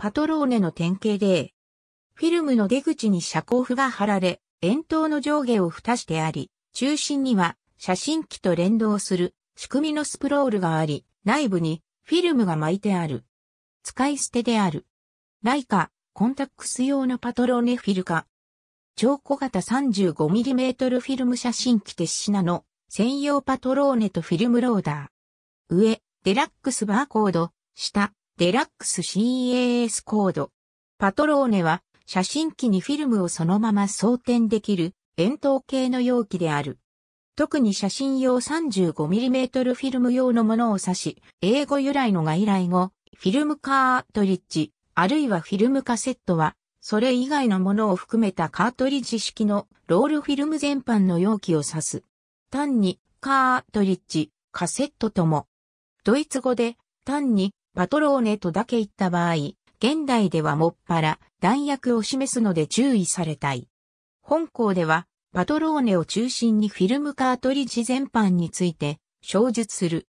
パトローネの典型例。フィルムの出口に遮光布が貼られ、円筒の上下を蓋してあり、中心には写真機と連動する仕組みのスプロールがあり、内部にフィルムが巻いてある。使い捨てである。ライカ、コンタックス用のパトローネフィルカ。超小型 35mm フィルム写真機鉄シナの専用パトローネとフィルムローダー。上、デラックスバーコード、下、デラックス CAS コード。パトローネは写真機にフィルムをそのまま装填できる円筒形の容器である。特に写真用 35mm フィルム用のものを指し、英語由来の外来語、フィルムカートリッジ、あるいはフィルムカセットは、それ以外のものを含めたカートリッジ式のロールフィルム全般の容器を指す。単にカートリッジ、カセットとも。ドイツ語で単にパトローネとだけ言った場合、現代ではもっぱら、弾薬を示すので注意されたい。本校では、パトローネを中心にフィルムカートリッジ全般について、小述する。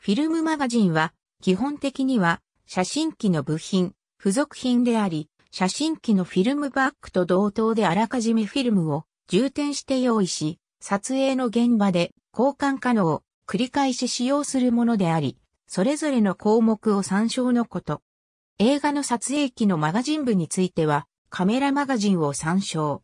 フィルムマガジンは、基本的には、写真機の部品、付属品であり、写真機のフィルムバッグと同等であらかじめフィルムを充填して用意し、撮影の現場で交換可能、繰り返し使用するものであり、それぞれの項目を参照のこと。映画の撮影機のマガジン部については、カメラマガジンを参照。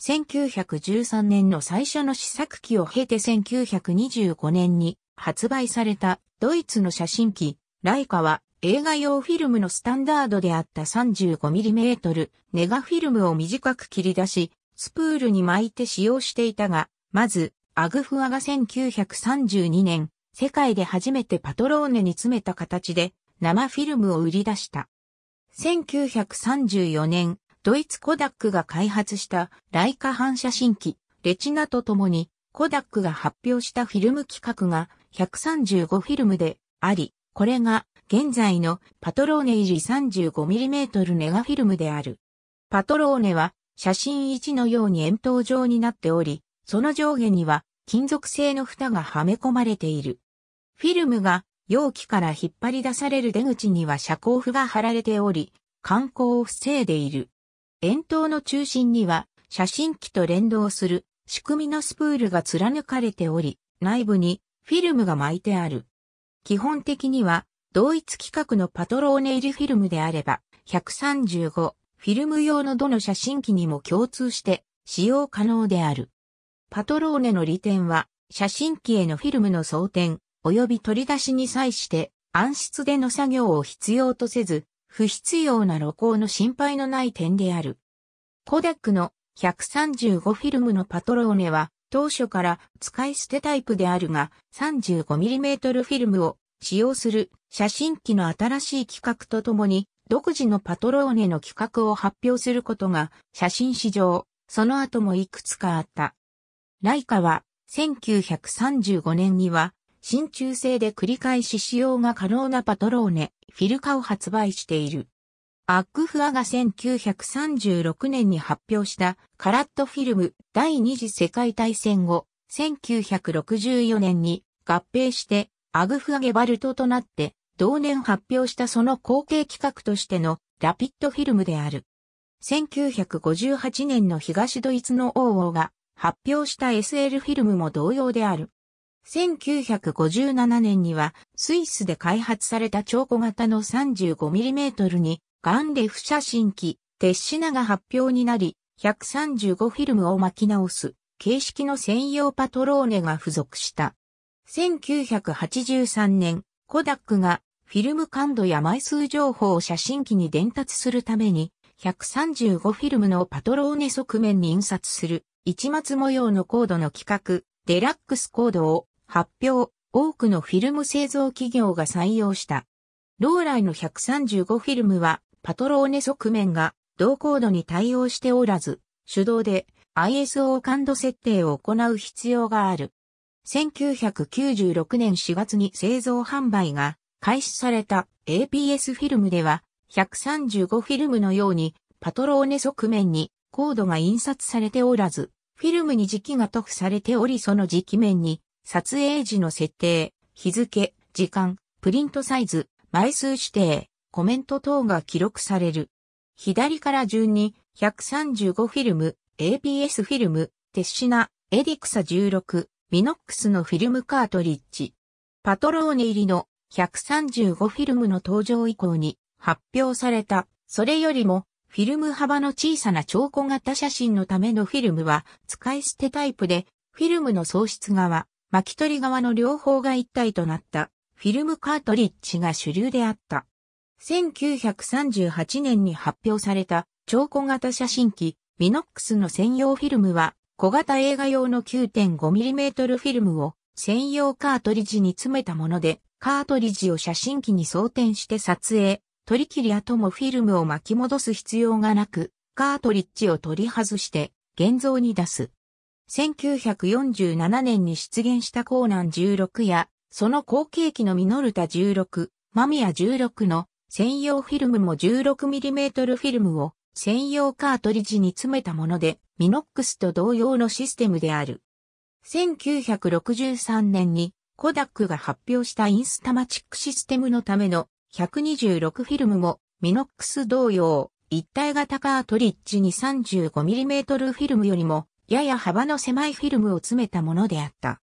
1913年の最初の試作機を経て1925年に発売されたドイツの写真機、ライカは映画用フィルムのスタンダードであった 35mm ネガフィルムを短く切り出し、スプールに巻いて使用していたが、まず、アグフアが1932年、世界で初めてパトローネに詰めた形で生フィルムを売り出した。1934年、ドイツコダックが開発したライカ反射神器、レチナと共に、コダックが発表したフィルム規格が135フィルムであり、これが現在のパトローネ維持 35mm ネガフィルムである。パトローネは写真1のように円筒状になっており、その上下には金属製の蓋がはめ込まれている。フィルムが容器から引っ張り出される出口には遮光布が貼られており、観光を防いでいる。円筒の中心には写真機と連動する仕組みのスプールが貫かれており、内部にフィルムが巻いてある。基本的には同一規格のパトローネ入りフィルムであれば、135フィルム用のどの写真機にも共通して使用可能である。パトローネの利点は写真機へのフィルムの装填、及び取り出しに際して暗室での作業を必要とせず、不必要な露光の心配のない点である。コダックの135フィルムのパトローネは当初から使い捨てタイプであるが 35mm フィルムを使用する写真機の新しい規格とともに独自のパトローネの規格を発表することが写真史上その後もいくつかあった。ライカは1935年には真鍮製で繰り返し使用が可能なパトローネ、フィルカを発売している。アックフアが1936年に発表したカラットフィルム第二次世界大戦後、1964年に合併してアグフアゲバルトとなって同年発表したその後継企画としてのラピッドフィルムである。1958年の東ドイツの王王が発表した SL フィルムも同様である。1957年にはスイスで開発された超小型の 35mm にガンレフ写真機、鉄品が発表になり、135フィルムを巻き直す形式の専用パトローネが付属した。1983年、コダックがフィルム感度や枚数情報を写真機に伝達するために、135フィルムのパトローネ側面に印刷する、一末模様のコードの規格、デラックスコードを発表、多くのフィルム製造企業が採用した。ローライの135フィルムはパトローネ側面が同コードに対応しておらず、手動で ISO 感度設定を行う必要がある。1996年4月に製造販売が開始された APS フィルムでは135フィルムのようにパトローネ側面にコードが印刷されておらず、フィルムに磁気が塗布されておりその磁気面に撮影時の設定、日付、時間、プリントサイズ、枚数指定、コメント等が記録される。左から順に、135フィルム、APS フィルム、テッシナ、エディクサ16、ミノックスのフィルムカートリッジ。パトローネ入りの135フィルムの登場以降に発表された、それよりもフィルム幅の小さな超小型写真のためのフィルムは使い捨てタイプで、フィルムの喪失側、巻き取り側の両方が一体となったフィルムカートリッジが主流であった。1938年に発表された超小型写真機ミノックスの専用フィルムは小型映画用の 9.5mm フィルムを専用カートリッジに詰めたものでカートリッジを写真機に装填して撮影、取り切り後もフィルムを巻き戻す必要がなく、カートリッジを取り外して現像に出す。1947年に出現したコーナン16や、その後継機のミノルタ16、マミヤ16の専用フィルムも 16mm フィルムを専用カートリッジに詰めたもので、ミノックスと同様のシステムである。1963年にコダックが発表したインスタマチックシステムのための126フィルムもミノックス同様一体型カートリッジに 35mm フィルムよりもやや幅の狭いフィルムを詰めたものであった。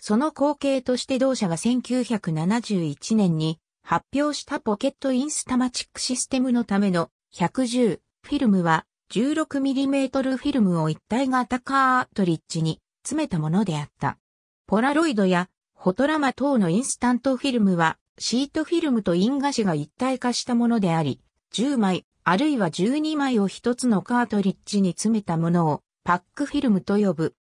その光景として同社が1971年に発表したポケットインスタマチックシステムのための110フィルムは 16mm フィルムを一体型カートリッジに詰めたものであった。ポラロイドやホトラマ等のインスタントフィルムはシートフィルムとン菓子が一体化したものであり、10枚あるいは12枚を一つのカートリッジに詰めたものをパックフィルムと呼ぶ。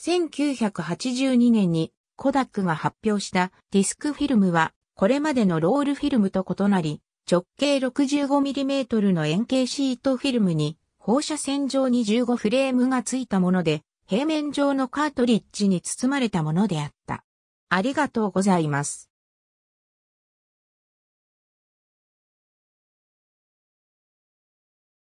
1982年にコダックが発表したディスクフィルムはこれまでのロールフィルムと異なり直径 65mm の円形シートフィルムに放射線状に15フレームがついたもので平面上のカートリッジに包まれたものであった。ありがとうございます。